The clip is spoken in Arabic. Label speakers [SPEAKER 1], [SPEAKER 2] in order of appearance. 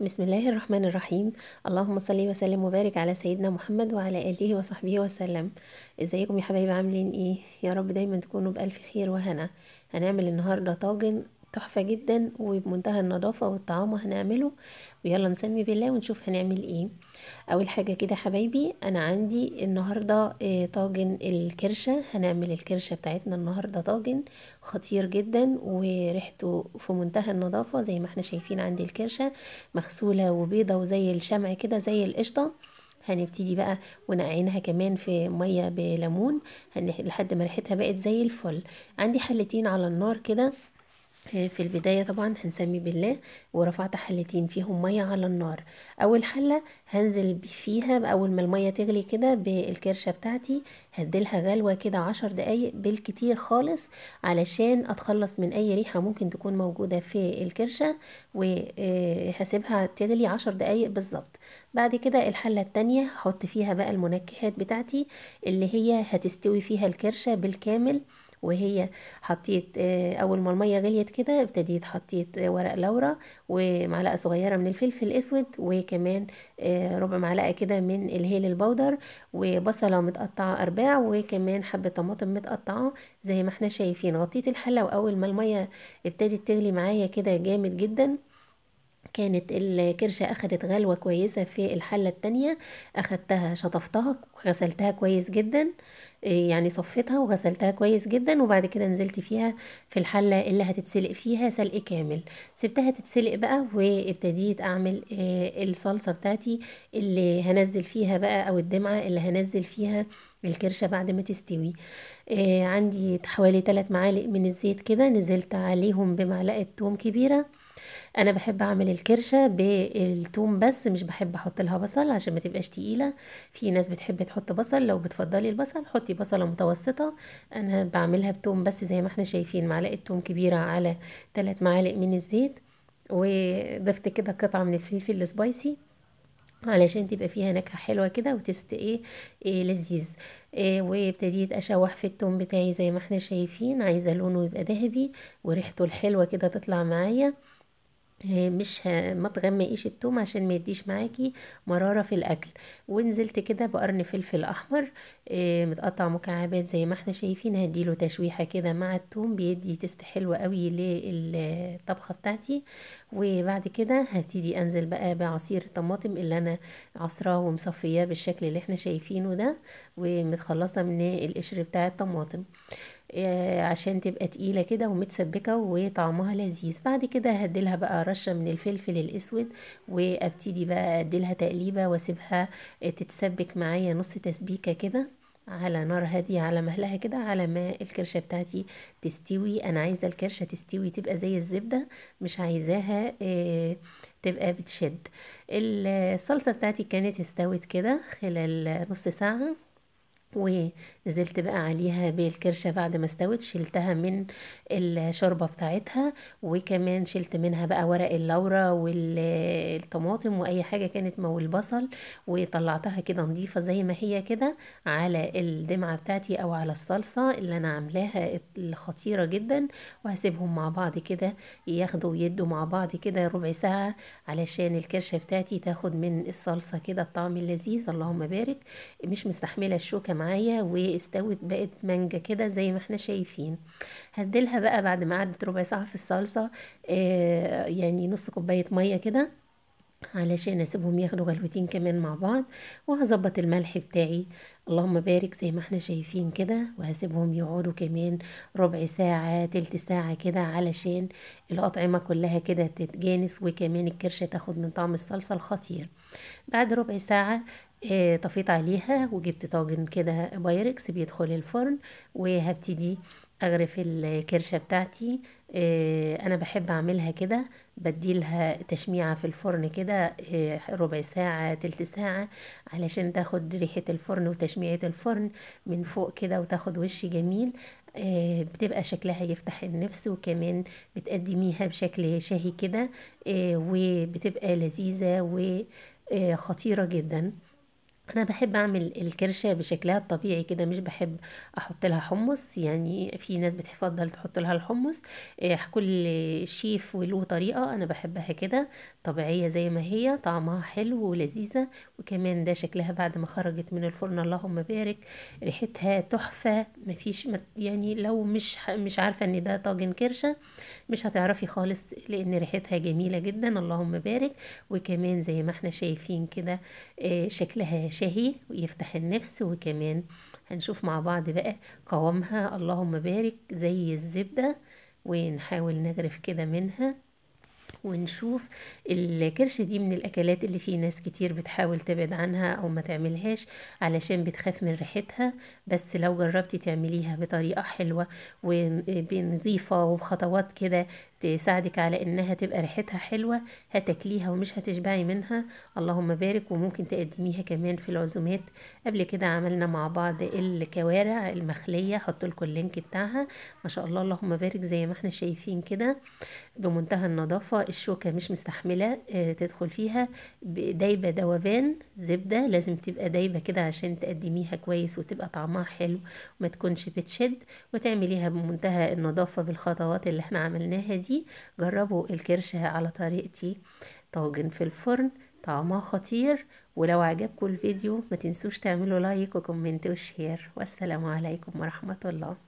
[SPEAKER 1] بسم الله الرحمن الرحيم اللهم صل وسلم وبارك على سيدنا محمد وعلى اله وصحبه وسلم ازيكم يا حبايبي عاملين ايه يا رب دايما تكونوا بالف خير وهنا هنعمل النهارده طاجن تحفة جدا وبمنتهى النظافة والطعام هنعمله ويلا نسمي بالله ونشوف هنعمل ايه اول حاجة كده حبايبي انا عندي النهاردة آه، طاجن الكرشة هنعمل الكرشة بتاعتنا النهاردة طاجن خطير جدا وريحته في منتهى النظافة زي ما احنا شايفين عندي الكرشة مغسولة وبيضة وزي الشمع كده زي القشطة هنبتدي بقى ونقعينها كمان في ميه بليمون لحد ما ريحتها بقت زي الفل عندي حلتين على النار كده آه، في البداية طبعا هنسمي بالله ورفعت حلتين فيهم مية على النار أول حلة هنزل فيها أول ما المية تغلي كده بالكرشة بتاعتي هديلها غلوة كده عشر دقايق بالكتير خالص علشان أتخلص من أي ريحة ممكن تكون موجودة في الكرشة وهسيبها تغلي عشر دقايق بالظبط بعد كده الحلة التانية هحط فيها بقى المنكهات بتاعتي اللي هي هتستوي فيها الكرشة بالكامل وهي حطيت آه، اول ما الميه غليت كده ابتديت حطيت آه، ورق لورا ومعلقه صغيره من الفلفل الاسود وكمان آه، ربع معلقه كده من الهيل البودر وبصله متقطعه ارباع وكمان حبه طماطم متقطعه زي ما احنا شايفين غطيت الحله واول ما الميه ابتدت تغلي معايا كده جامد جدا كانت الكرشة أخدت غلوة كويسة في الحلة التانية أخدتها شطفتها غسلتها كويس جدا يعني صفتها وغسلتها كويس جدا وبعد كده نزلت فيها في الحلة اللي هتتسلق فيها سلق كامل سبتها تتسلق بقى وابتديت أعمل آه، الصلصة بتاعتي اللي هنزل فيها بقى أو الدمعة اللي هنزل فيها الكرشة بعد ما تستوي آه، عندي حوالي 3 معالق من الزيت كده نزلت عليهم بمعلقة توم كبيرة انا بحب اعمل الكرشه بالثوم بس مش بحب احط لها بصل عشان ما تبقاش تقيله في ناس بتحب تحط بصل لو بتفضلي البصل حطي بصله متوسطه انا بعملها بثوم بس زي ما احنا شايفين معلقه ثوم كبيره على ثلاث معالق من الزيت وضفت كده قطعه من الفلفل السبايسي علشان تبقى فيها نكهه حلوه كده وتست ايه, إيه لذيذ إيه وابتديت اشوح في التوم بتاعي زي ما احنا شايفين عايزه لونه يبقى ذهبي وريحته الحلوه كده تطلع معايا مش ما تغمقيش التوم عشان ما يديش معاكي مراره في الاكل ونزلت كده بقرن فلفل احمر آه، متقطع مكعبات زي ما احنا شايفين هديله تشويحه كده مع التوم بيدي تست حلو قوي للطبخه بتاعتي وبعد كده هبتدي انزل بقى بعصير الطماطم اللي انا عصراه ومصفياه بالشكل اللي احنا شايفينه ده ومتخلصه من القشر بتاع الطماطم آه، عشان تبقى تقيلة كده ومتسبكة وطعمها لذيذ بعد كده هديلها بقى رشة من الفلفل الاسود وابتدي بقى اديلها تقليبة واسيبها تتسبك معايا نص تسبيكة كده على نار هادية على مهلها كده على ما الكرشة بتاعتي تستوي أنا عايزة الكرشة تستوي تبقى زي الزبدة مش عايزاها آه، تبقى بتشد الصلصة بتاعتي كانت استوت كده خلال نص ساعة نزلت بقى عليها بالكرشه بعد ما استوت شلتها من الشوربه بتاعتها وكمان شلت منها بقى ورق اللورا والطماطم واي حاجه كانت مو البصل وطلعتها كده نظيفه زي ما هي كده على الدمعه بتاعتي او على الصلصه اللي انا عاملاها الخطيره جدا وهسيبهم مع بعض كده ياخدوا ويدوا مع بعض كده ربع ساعه علشان الكرشه بتاعتي تاخد من الصلصه كده الطعم اللذيذ اللهم بارك مش مستحمله الشوكه معايا و استوت بقت مانجا كده زي ما احنا شايفين هديلها بقى بعد ما عدت ربع ساعة في الصلصة آه يعني نص كوباية مية كده علشان اسيبهم ياخدوا غلوتين كمان مع بعض وهظبط الملح بتاعي اللهم بارك زي ما احنا شايفين كده وهسيبهم يقعدوا كمان ربع ساعة تلت ساعة كده علشان الأطعمة كلها كده تتجانس وكمان الكرشة تاخد من طعم الصلصة الخطير بعد ربع ساعة آه، طفيت عليها وجبت طاجن كده بايركس بيدخل الفرن وهبتدي اغرف الكرشة بتاعتي آه، انا بحب اعملها كده بديلها تشميعة في الفرن كده آه، ربع ساعة تلت ساعة علشان تاخد ريحة الفرن وتشميعة الفرن من فوق كده وتاخد وش جميل بتبقى شكلها يفتح النفس وكمان بتقدميها بشكل شهي كده وبتبقى لذيذة وخطيرة جداً انا بحب اعمل الكرشه بشكلها الطبيعي كده مش بحب احط لها حمص يعني في ناس بتفضل تحط لها الحمص آه، كل شيف وله طريقه انا بحبها كده طبيعيه زي ما هي طعمها حلو ولذيذه وكمان ده شكلها بعد ما خرجت من الفرن اللهم بارك ريحتها تحفه مفيش يعني لو مش مش عارفه ان ده طاجن كرشه مش هتعرفي خالص لان ريحتها جميله جدا اللهم بارك وكمان زي ما احنا شايفين كده آه، شكلها شهي ويفتح النفس وكمان هنشوف مع بعض بقى قوامها اللهم بارك زي الزبدة ونحاول نغرف كده منها ونشوف الكرش دي من الاكلات اللي في ناس كتير بتحاول تبعد عنها او ما تعملهاش علشان بتخاف من ريحتها بس لو جربتي تعمليها بطريقه حلوه ونظيفة وبخطوات كده تساعدك على انها تبقى ريحتها حلوة هتاكليها ومش هتشبعي منها اللهم بارك وممكن تقدميها كمان في العزومات قبل كده عملنا مع بعض الكوارع المخلية حط لكم اللينك بتاعها ما شاء الله اللهم بارك زي ما احنا شايفين كده بمنتهى النظافة الشوكة مش مستحملة آه، تدخل فيها دايبة دوبان زبدة لازم تبقى دايبة كده عشان تقدميها كويس وتبقى طعمها حلو وما تكونش بتشد وتعمليها بمنتهى النظافة بالخطوات اللي احنا عملناها دي ريسيبي جربوا الكرشة على طريقتي طاجن في الفرن طعمها خطير ولو عجبكم الفيديو ما تنسوش تعملوا لايك وكومنت وشير والسلام عليكم ورحمة الله